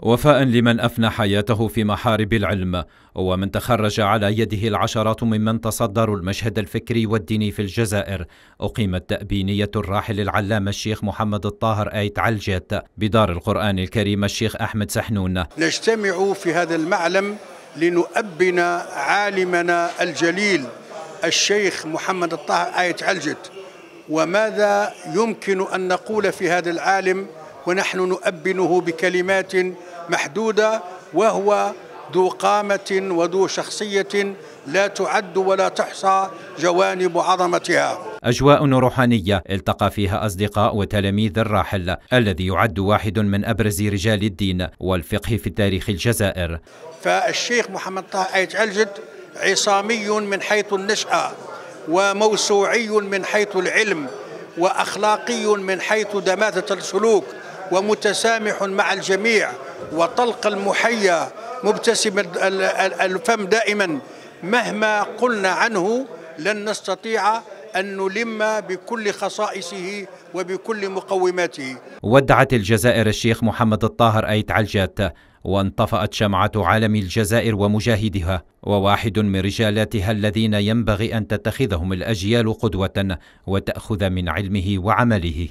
وفاء لمن أفنى حياته في محارب العلم ومن تخرج على يده العشرات ممن تصدروا المشهد الفكري والديني في الجزائر أقيمت تأبينية الراحل العلامة الشيخ محمد الطاهر آيت علجت بدار القرآن الكريم الشيخ أحمد سحنون نجتمع في هذا المعلم لنؤبن عالمنا الجليل الشيخ محمد الطاهر آيت علجت وماذا يمكن أن نقول في هذا العالم ونحن نؤبنه بكلمات محدودة وهو ذو قامة وذو شخصية لا تعد ولا تحصى جوانب عظمتها أجواء روحانية التقى فيها أصدقاء وتلاميذ الراحل الذي يعد واحد من أبرز رجال الدين والفقه في تاريخ الجزائر فالشيخ محمد طه آيت علجد عصامي من حيث النشأة وموسوعي من حيث العلم وأخلاقي من حيث دماثة السلوك ومتسامح مع الجميع وطلق المحيا مبتسم الفم دائما مهما قلنا عنه لن نستطيع أن نلم بكل خصائصه وبكل مقوماته ودعت الجزائر الشيخ محمد الطاهر أيت علجات وانطفأت شمعة عالم الجزائر ومجاهدها وواحد من رجالاتها الذين ينبغي أن تتخذهم الأجيال قدوة وتأخذ من علمه وعمله